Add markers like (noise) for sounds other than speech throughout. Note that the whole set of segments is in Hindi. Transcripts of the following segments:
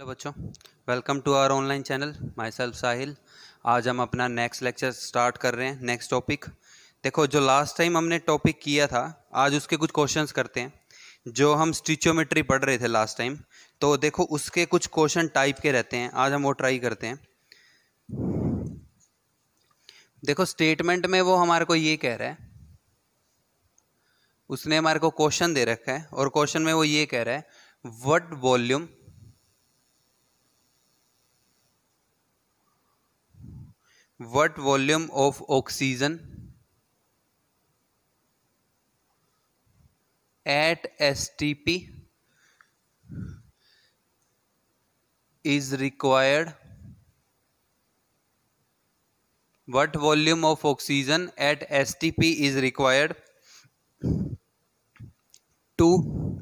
हेलो बच्चों welcome to our online channel myself Sahil आज हम अपना नेक्स्ट लेक्चर स्टार्ट कर रहे हैं नेक्स्ट टॉपिक देखो जो लास्ट टाइम हमने टॉपिक किया था आज उसके कुछ क्वेश्चंस करते हैं जो हम स्टिचोमेट्री पढ़ रहे थे लास्ट टाइम तो देखो उसके कुछ क्वेश्चन टाइप के रहते हैं आज हम वो ट्राई करते हैं देखो स्टेटमेंट में वो हमारे को ये कह रहा है उसने हमारे को क्वेश्चन दे रखा है और क्वेश्चन में वो ये कह रहा है what volume what volume of oxygen at STP is required what volume of oxygen at STP is required to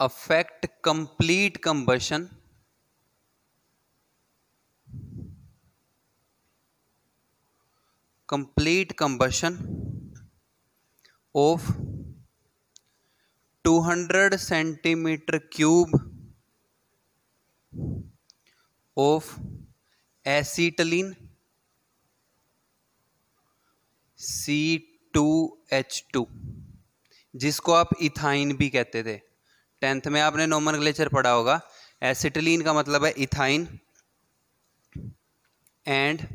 affect complete combustion complete combustion of 200 centimeter cube of acetylene C2H2 जिसको आप इथाइन भी कहते थे टेंथ में आपने नोमनक्लेचर पढ़ा होगा एसिटिलीन का मतलब है ethyne and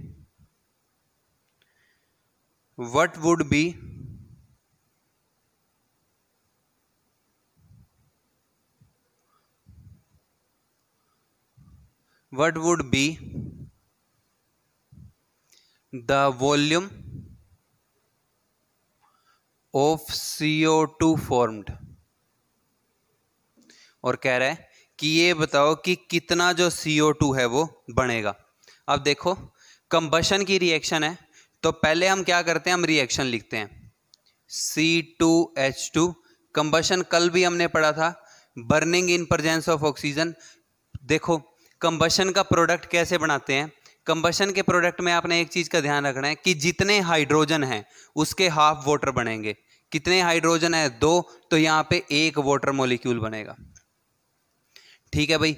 what would be what would be the volume of CO2 formed और कह रहा है कि ये बताओ कि कितना जो CO2 है वो बढ़ेगा अब देखो कंबशन की रिएक्शन है तो पहले हम क्या करते हैं हम रिएक्शन लिखते हैं C two H two combustion कल भी हमने पढ़ा था burning in presence of oxygen देखो कंबशन का प्रोडक्ट कैसे बनाते हैं कंबशन के प्रोडक्ट में आपने एक चीज़ का ध्यान रखना है कि जितने हाइड्रोजन हैं उसके हाफ वाटर बनेंगे कितने हाइड्रोजन है दो तो यहाँ पे एक वाटर मोलिक्यूल बनेगा ठीक है भाई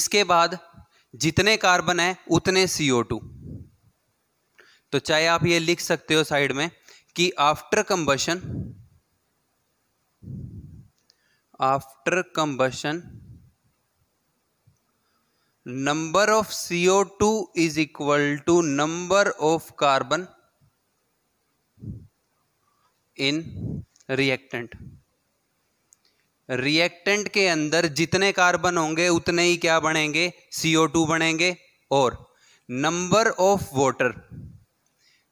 इसके बाद जितने कार्बन है उतने सीओ टू तो चाहे आप ये लिख सकते हो साइड में कि after combustion after combustion number of CO two is equal to number of carbon in reactant reactant के अंदर जितने कार्बन होंगे उतने ही क्या बनेंगे सीओ टू बनेंगे और number of water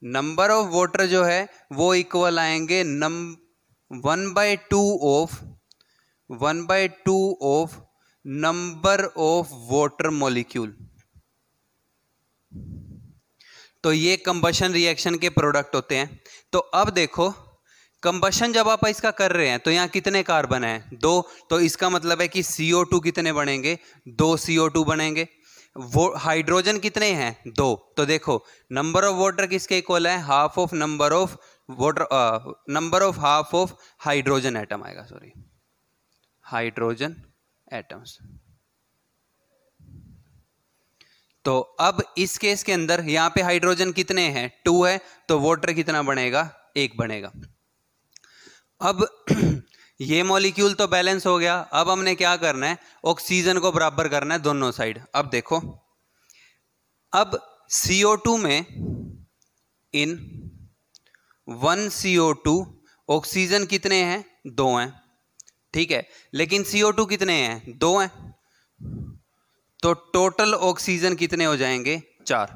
number of water जो है वो इक्वल आएंगे नम one by two of one by two of number of water molecule तो ये कंबशन रिएक्शन के प्रोडक्ट होते हैं तो अब देखो कंबशन जब आप इसका कर रहे हैं तो यहां कितने कार्बन है दो तो इसका मतलब है कि CO2 कितने बनेंगे दो CO2 बनेंगे वो हाइड्रोजन कितने हैं दो तो देखो नंबर ऑफ वाटर किसके इक्वल है half of number of water number of half of hydrogen atom आएगा सॉरी हाइड्रोजन एटम्स तो अब इस केस के अंदर यहां पे हाइड्रोजन कितने हैं टू है तो वाटर कितना बनेगा एक बनेगा अब (clears throat) ये मॉलिक्यूल तो बैलेंस हो गया अब हमने क्या करना है ऑक्सीजन को बराबर करना है दोनों साइड अब देखो अब CO2 में इन वन CO2 ऑक्सीजन कितने हैं दो हैं ठीक है लेकिन CO2 कितने हैं दो हैं तो टोटल ऑक्सीजन कितने हो जाएंगे चार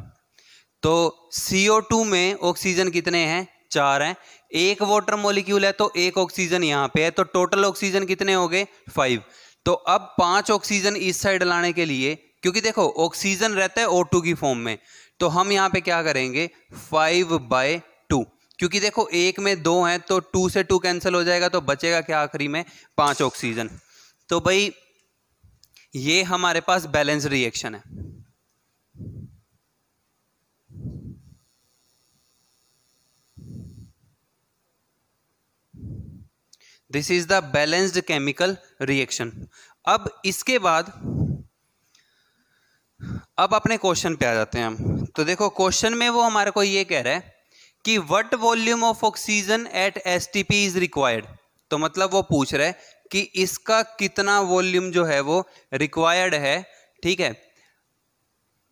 तो CO2 में ऑक्सीजन कितने हैं चार हैं एक वाटर मोलिक्यूल है तो एक ऑक्सीजन यहाँ पे है तो टोटल ऑक्सीजन कितने हो गए फाइव तो अब पांच ऑक्सीजन इस साइड लाने के लिए क्योंकि देखो ऑक्सीजन रहता है टू की फॉर्म में तो हम यहाँ पे क्या करेंगे फाइव बाय टू क्योंकि देखो एक में दो है तो टू से टू कैंसिल हो जाएगा तो बचेगा क्या आखिरी में पांच ऑक्सीजन तो भाई ये हमारे पास बैलेंस रिएक्शन है this is the balanced chemical reaction अब इसके बाद अब अपने क्वेश्चन पे आ जाते हैं हम तो देखो क्वेश्चन में वो हमारे को ये कह रहा है कि what volume of oxygen at S is required तो मतलब वो पूछ रहा है कि इसका कितना वॉल्यूम जो है वो रिक्वायर्ड है ठीक है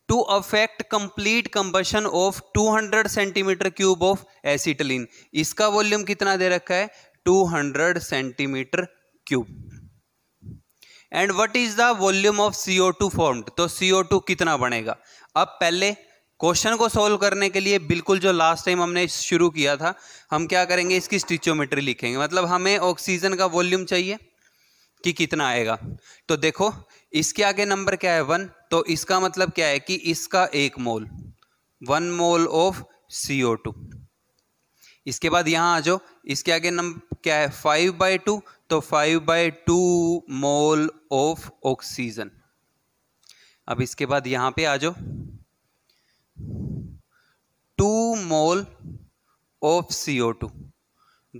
to affect complete combustion of 200 centimetre cube of acetylene इसका वॉल्यूम कितना दे रखा है 200 centimetre cube and what is the volume of C O two formed तो सी ओ टू कितना बनेगा अब पहले क्वेश्चन को सोल्व करने के लिए बिल्कुल जो लास्ट टाइम हमने शुरू किया था हम क्या करेंगे इसकी स्टिचोमेट्री लिखेंगे मतलब हमें ऑक्सीजन का वॉल्यूम चाहिए कि कितना आएगा तो देखो इसके आगे नंबर क्या है वन तो इसका मतलब क्या है कि इसका एक mole one mole of C O two इसके बाद यहां आ जाओ इसके आगे नंबर क्या है फाइव बाई टू तो five by two mole of oxygen अब इसके बाद यहां पे आ जाओ two mole of CO two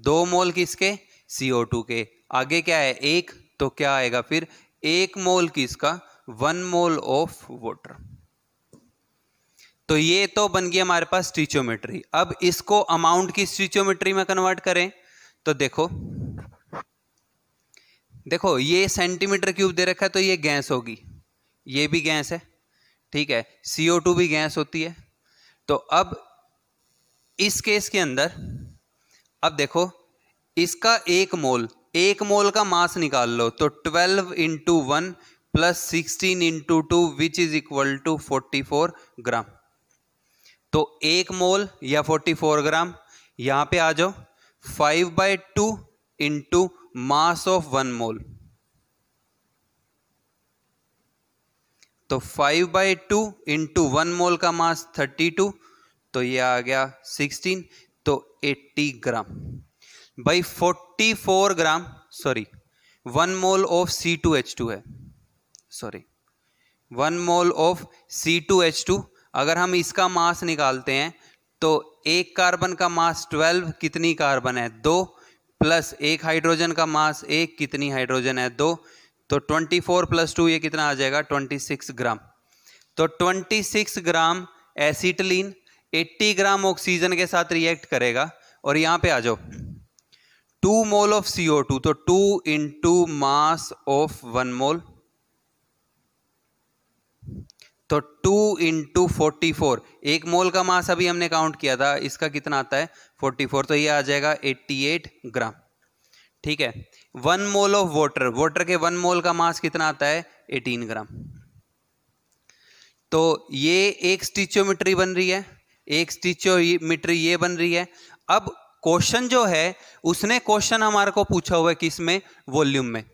दो मोल किसके सीओ टू के आगे क्या है एक तो क्या आएगा फिर एक मोल किसका वन मोल ऑफ वाटर तो ये तो बन गई हमारे पास स्टीचोमेट्री अब इसको अमाउंट की स्टीचोमेट्री में कन्वर्ट करें तो देखो देखो ये सेंटीमीटर क्यूब दे रखा है तो ये गैस होगी ये भी गैस है ठीक है सीओ टू भी गैस होती है तो अब इस केस के अंदर अब देखो इसका एक मोल एक मोल का मास निकाल लो तो twelve into one plus sixteen into two which is equal to forty four gram तो एक मोल या फोर्टी फोर ग्राम यहां पे आ जाओ five by two into mass of one mole तो five by two into one mole का मास थर्टी टू तो ये आ गया सिक्सटीन तो eighty gram by forty four gram sorry one mole of C two H two है sorry one mole of C two H two अगर हम इसका मास निकालते हैं तो एक कार्बन का मास 12 कितनी कार्बन है दो प्लस एक हाइड्रोजन का मास एक कितनी हाइड्रोजन है दो तो 24 फोर प्लस टू ये कितना आ जाएगा 26 ग्राम तो 26 ग्राम एसिटलीन 80 ग्राम ऑक्सीजन के साथ रिएक्ट करेगा और यहाँ पे आ जाओ टू मोल ऑफ CO2 तो two in two mass of one mole तो टू इंटू फोर्टी फोर एक मोल का मास अभी हमने काउंट किया था इसका कितना आता है फोर्टी फोर तो ये आ जाएगा एट्टी एट ग्राम ठीक है one mole of water water के वन मोल का मास कितना आता है एटीन ग्राम तो ये एक स्टीचोमीटरी बन रही है एक स्टीचोमीटरी ये बन रही है अब क्वेश्चन जो है उसने क्वेश्चन हमारे को पूछा हुआ है किस में वॉल्यूम में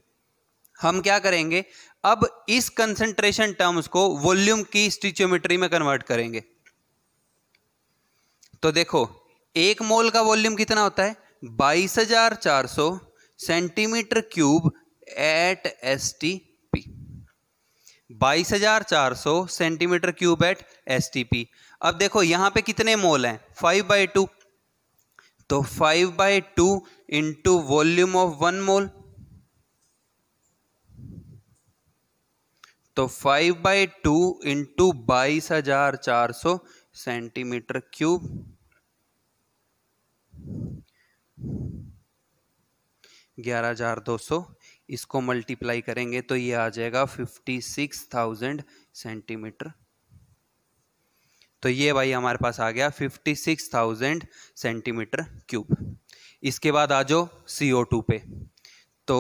हम क्या करेंगे अब इस कंसंट्रेशन टर्म्स को वॉल्यूम की स्टिचियोमेट्री में कन्वर्ट करेंगे तो देखो एक मोल का वॉल्यूम कितना होता है बाईस हजार चार सेंटीमीटर क्यूब एट एस 22,400 बाईस हजार चार सेंटीमीटर क्यूब एट एस अब देखो यहां पे कितने मोल हैं फाइव बाई टू तो five by two into volume of one mole तो फाइव बाई टू इंटू बाईस हजार चार सौ सेंटीमीटर क्यूब ग्यारह हजार दो सौ इसको मल्टीप्लाई करेंगे तो ये आ जाएगा फिफ्टी सिक्स थाउजेंड सेंटीमीटर तो ये भाई हमारे पास आ गया fifty six thousand centimetre cube इसके बाद आ जाओ सी टू पे तो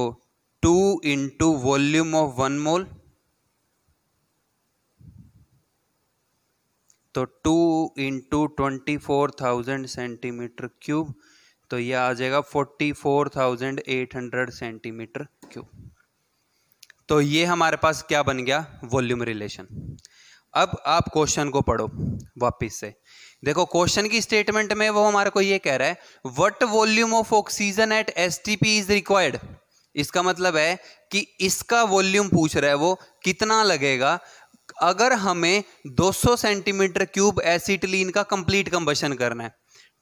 two into volume of one mole तो two into twenty four thousand centimetre cube तो यह आ जाएगा forty four thousand eight hundred centimetre cube तो ये हमारे पास क्या बन गया वॉल्यूम रिलेशन अब आप क्वेश्चन को पढ़ो वापिस से देखो क्वेश्चन की स्टेटमेंट में वो हमारे को ये कह रहा है what volume of oxygen at S is required इसका मतलब है कि इसका वॉल्यूम पूछ रहा है वो कितना लगेगा अगर हमें 200 सेंटीमीटर क्यूब एसिटिलीन का कंप्लीट कंबशन करना है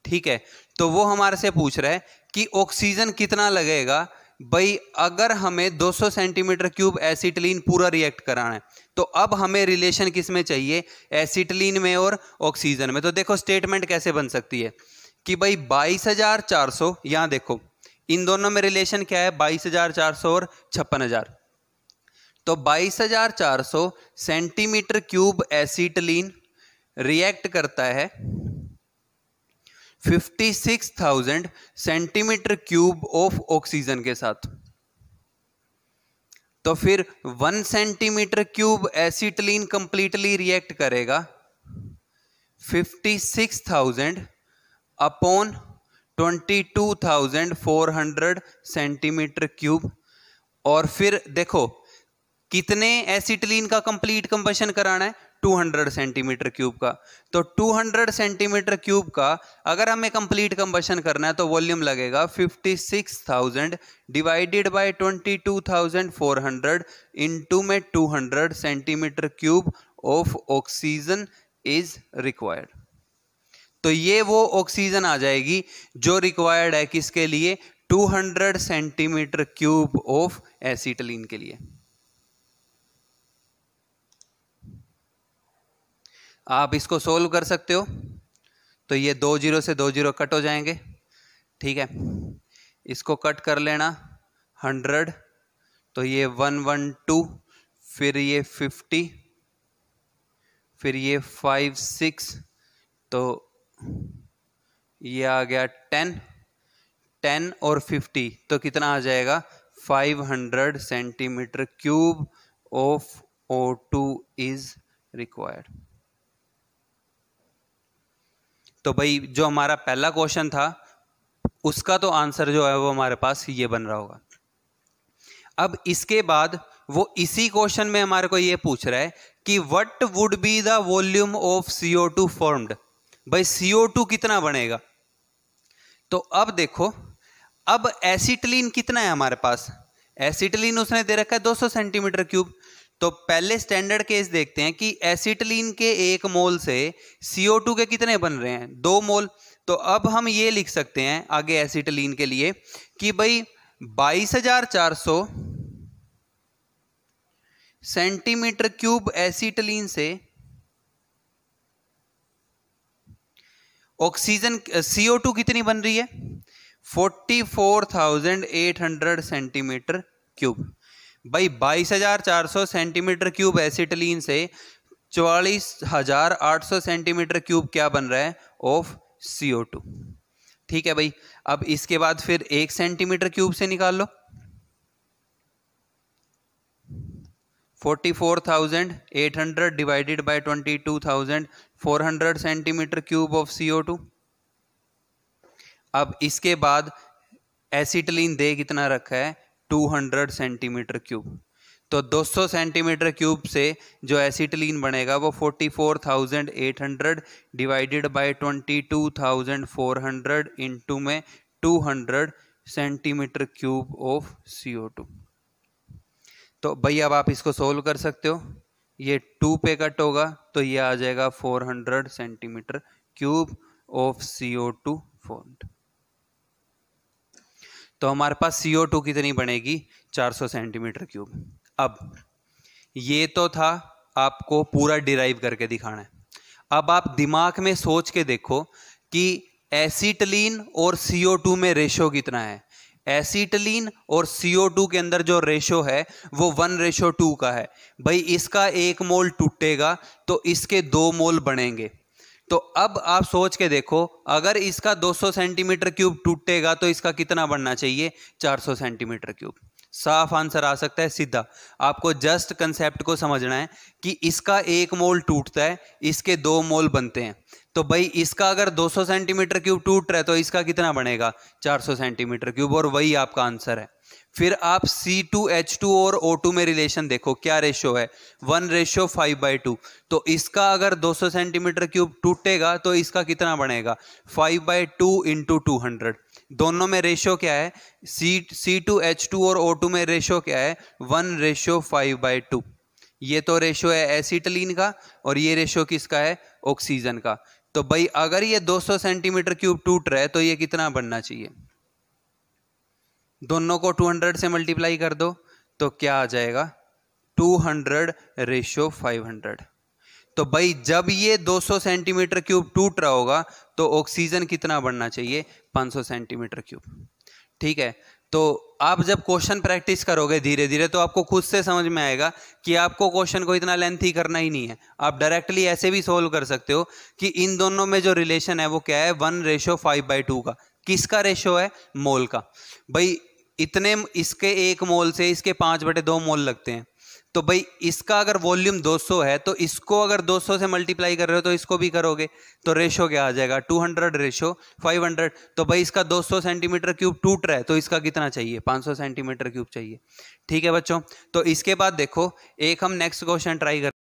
ठीक है तो वो हमारे से पूछ रहा है कि ऑक्सीजन कितना लगेगा भाई अगर हमें 200 सेंटीमीटर क्यूब एसिटिलीन पूरा रिएक्ट कराना है तो अब हमें रिलेशन किस में चाहिए एसिटिलीन में और ऑक्सीजन में तो देखो स्टेटमेंट कैसे बन सकती है कि भाई बाईस हज़ार चार सौ देखो इन दोनों में रिलेशन क्या है बाईस हज़ार चार सौ और छप्पन हज़ार तो 22,400 सेंटीमीटर क्यूब एसिटलीन रिएक्ट करता है 56,000 सेंटीमीटर क्यूब ऑफ ऑक्सीजन के साथ तो फिर one centimetre cube acetylene completely react करेगा 56,000 अपॉन 22,400 सेंटीमीटर क्यूब और फिर देखो कितने एसिटिलीन का कंप्लीट कंबशन कराना है 200 सेंटीमीटर क्यूब का तो 200 सेंटीमीटर क्यूब का अगर हमें कंप्लीट कंबशन करना है तो वॉल्यूम लगेगा 56,000 डिवाइडेड बाय 22,400 इनटू में 200 centimetre cube of oxygen is required तो ये वो ऑक्सीजन आ जाएगी जो रिक्वायर्ड है किसके लिए 200 सेंटीमीटर क्यूब ऑफ एसिटलिन के लिए आप इसको सोल्व कर सकते हो तो ये दो जीरो से दो जीरो कट हो जाएंगे ठीक है इसको कट कर लेना हंड्रेड तो ये वन वन टू फिर ये फिफ्टी फिर ये फाइव सिक्स तो ये आ गया टेन टेन और फिफ्टी तो कितना आ जाएगा five hundred centimetre cube of O two is required तो भाई जो हमारा पहला क्वेश्चन था उसका तो आंसर जो है वो हमारे पास ये बन रहा होगा अब इसके बाद वो इसी क्वेश्चन में हमारे को ये पूछ रहा है कि what would be the volume of CO two formed भाई सीओ टू कितना बनेगा तो अब देखो अब एसिटलिन कितना है हमारे पास एसिटलिन उसने दे रखा है 200 सेंटीमीटर क्यूब तो पहले स्टैंडर्ड केस देखते हैं कि एसिटलीन के एक मोल से CO2 के कितने बन रहे हैं दो मोल तो अब हम ये लिख सकते हैं आगे एसिटलीन के लिए कि भाई बाईस हजार चार सौ सेंटीमीटर क्यूब एसिटलीन से ऑक्सीजन CO2 कितनी बन रही है 44,800 सेंटीमीटर क्यूब भाई बाईस हजार चार सौ सेंटीमीटर क्यूब एसिटलीन से चौवालीस हजार आठ सौ सेंटीमीटर क्यूब क्या बन रहा है ऑफ सी ओ टू ठीक है भाई अब इसके बाद फिर एक सेंटीमीटर क्यूब से निकाल लो forty four thousand eight hundred divided by twenty two thousand four hundred centimetre cube of C O two अब इसके बाद एसिटलिन दे कितना रखा है 200 सेंटीमीटर क्यूब तो 200 सेंटीमीटर क्यूब से जो एसिटिलीन बनेगा वो 44,800 डिवाइडेड बाय 22,400 टू में 200 सेंटीमीटर क्यूब ऑफ CO2 तो भाई अब आप इसको सोल्व कर सकते हो ये टू पे कट होगा तो ये आ जाएगा 400 centimetre cube of CO2 formed तो हमारे पास सी ओ टू कितनी बनेगी 400 सेंटीमीटर क्यूब अब ये तो था आपको पूरा डिराइव करके दिखाना है अब आप दिमाग में सोच के देखो कि एसीटलीन और सी ओ टू में रेशो कितना है एसीटलीन और टू के अंदर जो रेशो है वो वन रेशो टू का है भाई इसका एक मोल टूटेगा तो इसके दो मोल बनेंगे तो अब आप सोच के देखो अगर इसका 200 सेंटीमीटर क्यूब टूटेगा तो इसका कितना बनना चाहिए 400 सेंटीमीटर क्यूब साफ आंसर आ सकता है सीधा आपको जस्ट कंसेप्ट को समझना है कि इसका एक मोल टूटता है इसके दो मोल बनते हैं तो भाई इसका अगर 200 सेंटीमीटर क्यूब टूट रहा है तो इसका कितना बनेगा 400 सेंटीमीटर क्यूब और वही आपका आंसर है फिर आप C2H2 और O2 में रिलेशन देखो क्या रेशो है one ratio five by two तो इसका अगर 200 सेंटीमीटर क्यूब टूटेगा तो इसका कितना बनेगा five by two into two hundred दोनों में रेशो क्या है C C two H two और ओ टू में रेशो क्या है one ratio five by two ये तो रेशो है एसिटलीन का और ये रेशो किसका है ऑक्सीजन का तो भाई अगर ये 200 सेंटीमीटर क्यूब टूट रहा है तो ये कितना बनना चाहिए दोनों को 200 से मल्टीप्लाई कर दो तो क्या आ जाएगा 200 हंड्रेड रेशियो फाइव तो भाई जब ये 200 सेंटीमीटर क्यूब टूट रहा होगा तो ऑक्सीजन कितना बढ़ना चाहिए 500 सेंटीमीटर क्यूब ठीक है तो आप जब क्वेश्चन प्रैक्टिस करोगे धीरे धीरे तो आपको खुद से समझ में आएगा कि आपको क्वेश्चन को इतना लेंथी करना ही नहीं है आप डायरेक्टली ऐसे भी सोल्व कर सकते हो कि इन दोनों में जो रिलेशन है वो क्या है one ratio five by two का किसका रेशो है मोल का भाई इतने इसके एक मोल से इसके पाँच बटे दो मोल लगते हैं तो भाई इसका अगर वॉल्यूम 200 है तो इसको अगर 200 से मल्टीप्लाई कर रहे हो तो इसको भी करोगे तो रेशो क्या आ जाएगा 200 रेशो 500 तो भाई इसका 200 सेंटीमीटर क्यूब टूट रहा है तो इसका कितना चाहिए 500 सेंटीमीटर क्यूब चाहिए ठीक है बच्चों तो इसके बाद देखो एक हम नेक्स्ट क्वेश्चन ट्राई कर